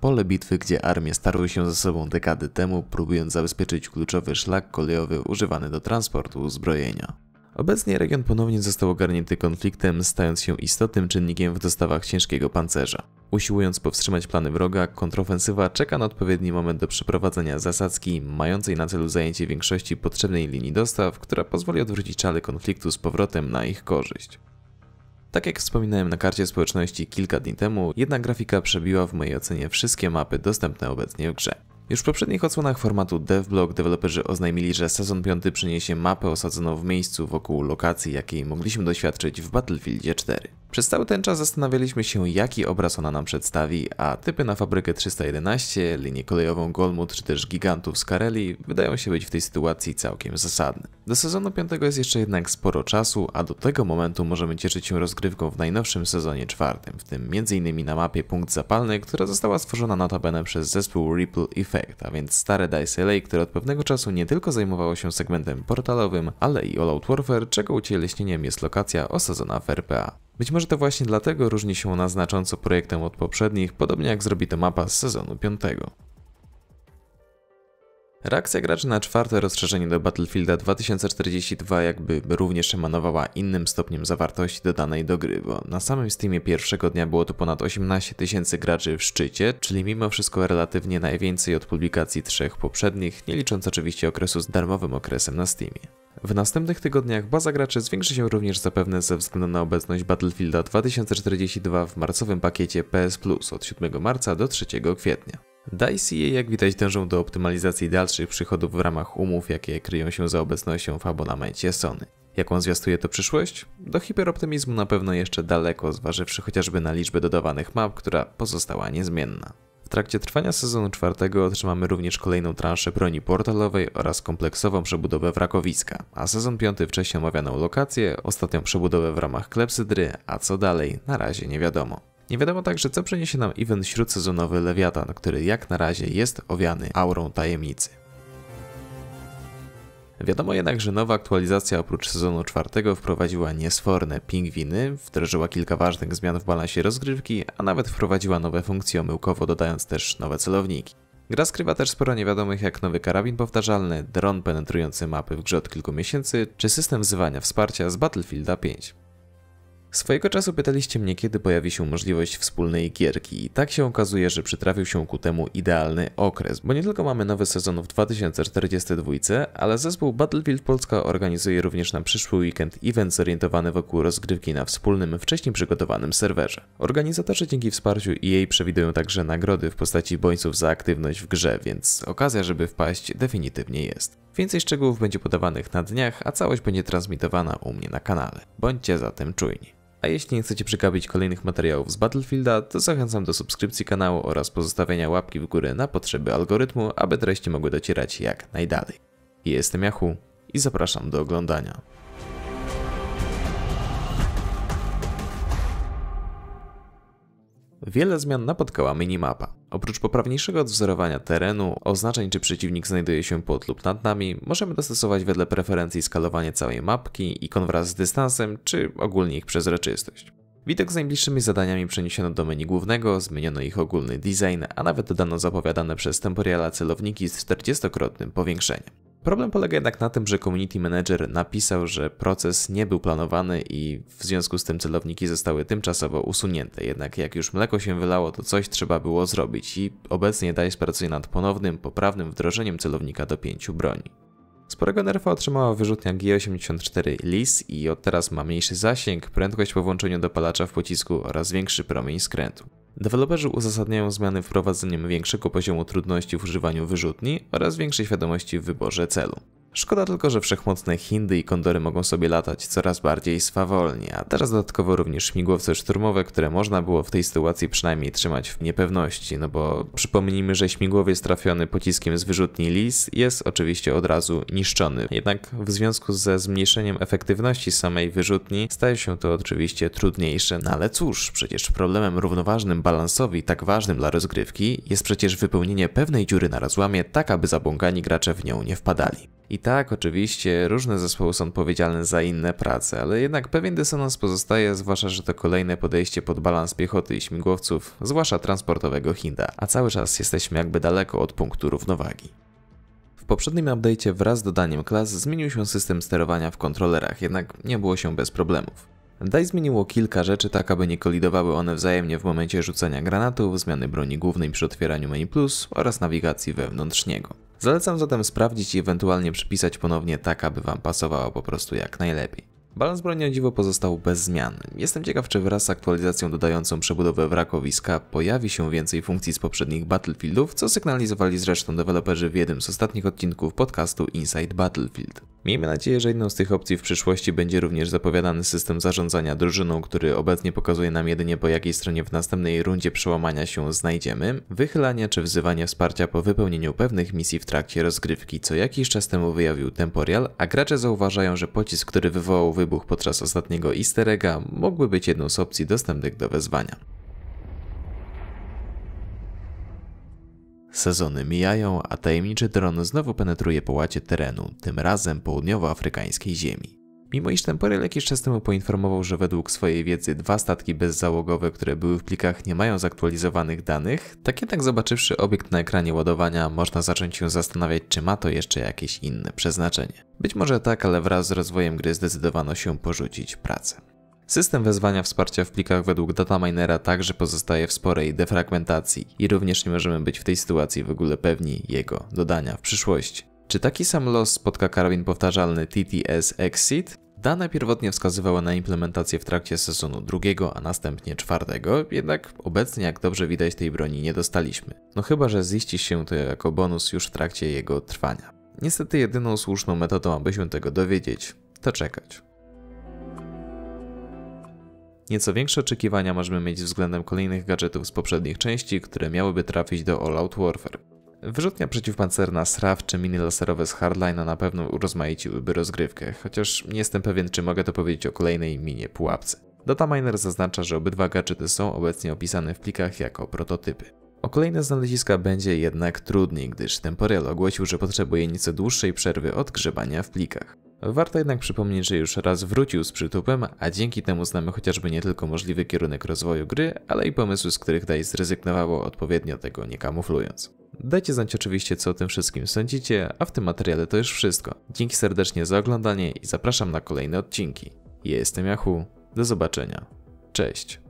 Pole bitwy, gdzie armie starły się ze sobą dekady temu, próbując zabezpieczyć kluczowy szlak kolejowy używany do transportu uzbrojenia. Obecnie region ponownie został ogarnięty konfliktem, stając się istotnym czynnikiem w dostawach ciężkiego pancerza. Usiłując powstrzymać plany wroga, kontrofensywa czeka na odpowiedni moment do przeprowadzenia zasadzki, mającej na celu zajęcie większości potrzebnej linii dostaw, która pozwoli odwrócić czale konfliktu z powrotem na ich korzyść. Tak jak wspominałem na karcie społeczności kilka dni temu, jedna grafika przebiła w mojej ocenie wszystkie mapy dostępne obecnie w grze. Już w poprzednich odsłonach formatu DevBlock deweloperzy oznajmili, że sezon 5 przyniesie mapę osadzoną w miejscu wokół lokacji, jakiej mogliśmy doświadczyć w Battlefieldzie 4. Przez cały ten czas zastanawialiśmy się, jaki obraz ona nam przedstawi, a typy na fabrykę 311, linię kolejową Golmud czy też gigantów z Kareli wydają się być w tej sytuacji całkiem zasadne. Do sezonu 5 jest jeszcze jednak sporo czasu, a do tego momentu możemy cieszyć się rozgrywką w najnowszym sezonie czwartym, w tym m.in. na mapie Punkt Zapalny, która została stworzona notabene przez zespół Ripple Effect, a więc stare Dice LA, które od pewnego czasu nie tylko zajmowało się segmentem portalowym, ale i All Out Warfare, czego ucieleśnieniem jest lokacja osadzona w RPA. Być może to właśnie dlatego różni się ona znacząco projektem od poprzednich, podobnie jak zrobi to mapa z sezonu 5. Reakcja graczy na czwarte rozszerzenie do Battlefielda 2042 jakby również emanowała innym stopniem zawartości dodanej do gry, bo na samym Steamie pierwszego dnia było to ponad 18 tysięcy graczy w szczycie, czyli mimo wszystko relatywnie najwięcej od publikacji trzech poprzednich, nie licząc oczywiście okresu z darmowym okresem na Steamie. W następnych tygodniach baza graczy zwiększy się również zapewne ze względu na obecność Battlefielda 2042 w marcowym pakiecie PS Plus od 7 marca do 3 kwietnia. DICE jak widać dążą do optymalizacji dalszych przychodów w ramach umów, jakie kryją się za obecnością w abonamencie Sony. Jaką zwiastuje to przyszłość? Do hiperoptymizmu na pewno jeszcze daleko, zważywszy chociażby na liczbę dodawanych map, która pozostała niezmienna trakcie trwania sezonu czwartego otrzymamy również kolejną transzę broni portalowej oraz kompleksową przebudowę wrakowiska, a sezon piąty wcześniej omawianą lokację, ostatnią przebudowę w ramach klepsydry, a co dalej na razie nie wiadomo. Nie wiadomo także, co przyniesie nam event śródsezonowy Lewiatan, który jak na razie jest owiany aurą tajemnicy. Wiadomo jednak, że nowa aktualizacja oprócz sezonu czwartego wprowadziła niesforne pingwiny, wdrożyła kilka ważnych zmian w balansie rozgrywki, a nawet wprowadziła nowe funkcje omyłkowo dodając też nowe celowniki. Gra skrywa też sporo niewiadomych jak nowy karabin powtarzalny, dron penetrujący mapy w grze od kilku miesięcy, czy system wzywania wsparcia z Battlefielda 5. Swojego czasu pytaliście mnie, kiedy pojawi się możliwość wspólnej gierki i tak się okazuje, że przytrafił się ku temu idealny okres, bo nie tylko mamy nowy sezon w 2042, ale zespół Battlefield Polska organizuje również na przyszły weekend event zorientowany wokół rozgrywki na wspólnym, wcześniej przygotowanym serwerze. Organizatorzy dzięki wsparciu EA przewidują także nagrody w postaci bońców za aktywność w grze, więc okazja, żeby wpaść definitywnie jest. Więcej szczegółów będzie podawanych na dniach, a całość będzie transmitowana u mnie na kanale. Bądźcie zatem czujni. A jeśli nie chcecie przegapić kolejnych materiałów z Battlefielda, to zachęcam do subskrypcji kanału oraz pozostawienia łapki w górę na potrzeby algorytmu, aby treści mogły docierać jak najdalej. Jestem Yahoo i zapraszam do oglądania. Wiele zmian napotkała minimapa. Oprócz poprawniejszego odwzorowania terenu, oznaczeń czy przeciwnik znajduje się pod lub nad nami, możemy dostosować wedle preferencji skalowanie całej mapki, ikon wraz z dystansem, czy ogólnie ich przezroczystość. Widok z najbliższymi zadaniami przeniesiono do menu głównego, zmieniono ich ogólny design, a nawet dodano zapowiadane przez Temporiala celowniki z 40-krotnym powiększeniem. Problem polega jednak na tym, że community manager napisał, że proces nie był planowany i w związku z tym celowniki zostały tymczasowo usunięte. Jednak jak już mleko się wylało, to coś trzeba było zrobić i obecnie DICE pracuje nad ponownym, poprawnym wdrożeniem celownika do pięciu broni. Sporego nerfa otrzymała wyrzutnia G84 LIS i od teraz ma mniejszy zasięg, prędkość po włączeniu dopalacza w pocisku oraz większy promień skrętu. Deweloperzy uzasadniają zmiany wprowadzeniem większego poziomu trudności w używaniu wyrzutni oraz większej świadomości w wyborze celu. Szkoda tylko, że wszechmocne Hindy i kondory mogą sobie latać coraz bardziej swawolnie, a teraz dodatkowo również śmigłowce szturmowe, które można było w tej sytuacji przynajmniej trzymać w niepewności, no bo przypomnijmy, że śmigłowiec trafiony pociskiem z wyrzutni LIS jest oczywiście od razu niszczony. Jednak w związku ze zmniejszeniem efektywności samej wyrzutni staje się to oczywiście trudniejsze, no ale cóż, przecież problemem równoważnym balansowi tak ważnym dla rozgrywki jest przecież wypełnienie pewnej dziury na rozłamie tak, aby zabłąkani gracze w nią nie wpadali. I tak, oczywiście, różne zespoły są odpowiedzialne za inne prace, ale jednak pewien dysonans pozostaje, zwłaszcza, że to kolejne podejście pod balans piechoty i śmigłowców, zwłaszcza transportowego Hinda, a cały czas jesteśmy jakby daleko od punktu równowagi. W poprzednim update'cie wraz z dodaniem klas zmienił się system sterowania w kontrolerach, jednak nie było się bez problemów. DAI zmieniło kilka rzeczy tak, aby nie kolidowały one wzajemnie w momencie rzucania granatów, zmiany broni głównej przy otwieraniu menu plus oraz nawigacji wewnątrz niego. Zalecam zatem sprawdzić i ewentualnie przypisać ponownie tak, aby Wam pasowała po prostu jak najlepiej. Balans broni o dziwo pozostał bez zmian. Jestem ciekaw, czy wraz z aktualizacją dodającą przebudowę wrakowiska pojawi się więcej funkcji z poprzednich Battlefieldów, co sygnalizowali zresztą deweloperzy w jednym z ostatnich odcinków podcastu Inside Battlefield. Miejmy nadzieję, że jedną z tych opcji w przyszłości będzie również zapowiadany system zarządzania drużyną, który obecnie pokazuje nam jedynie po jakiej stronie w następnej rundzie przełamania się znajdziemy, wychylania czy wzywania wsparcia po wypełnieniu pewnych misji w trakcie rozgrywki, co jakiś czas temu wyjawił Temporial, a gracze zauważają, że pocisk, który wywołał wybuch podczas ostatniego easter egga, mógłby być jedną z opcji dostępnych do wezwania. Sezony mijają, a tajemniczy dron znowu penetruje połacie terenu, tym razem południowoafrykańskiej ziemi. Mimo iż Temporel jakiś czas temu poinformował, że według swojej wiedzy dwa statki bezzałogowe, które były w plikach nie mają zaktualizowanych danych, tak jednak zobaczywszy obiekt na ekranie ładowania można zacząć się zastanawiać, czy ma to jeszcze jakieś inne przeznaczenie. Być może tak, ale wraz z rozwojem gry zdecydowano się porzucić pracę. System wezwania wsparcia w plikach według dataminera także pozostaje w sporej defragmentacji i również nie możemy być w tej sytuacji w ogóle pewni jego dodania w przyszłości. Czy taki sam los spotka karabin powtarzalny TTS Exit? Dane pierwotnie wskazywały na implementację w trakcie sezonu drugiego, a następnie czwartego, jednak obecnie jak dobrze widać tej broni nie dostaliśmy. No chyba, że ziści się to jako bonus już w trakcie jego trwania. Niestety jedyną słuszną metodą, abyśmy tego dowiedzieć, to czekać. Nieco większe oczekiwania możemy mieć względem kolejnych gadżetów z poprzednich części, które miałyby trafić do All Out Warfare. Wyrzutnia przeciwpancerna SRAF czy miny laserowe z Hardlina na pewno urozmaiciłyby rozgrywkę, chociaż nie jestem pewien czy mogę to powiedzieć o kolejnej minie pułapce. Dataminer zaznacza, że obydwa gadżety są obecnie opisane w plikach jako prototypy. O kolejne znaleziska będzie jednak trudniej, gdyż Temporel ogłosił, że potrzebuje nieco dłuższej przerwy od grzebania w plikach. Warto jednak przypomnieć, że już raz wrócił z przytupem, a dzięki temu znamy chociażby nie tylko możliwy kierunek rozwoju gry, ale i pomysły, z których DICE zrezygnowało odpowiednio tego nie kamuflując. Dajcie znać oczywiście, co o tym wszystkim sądzicie, a w tym materiale to już wszystko. Dzięki serdecznie za oglądanie i zapraszam na kolejne odcinki. Ja jestem Yahoo, do zobaczenia. Cześć.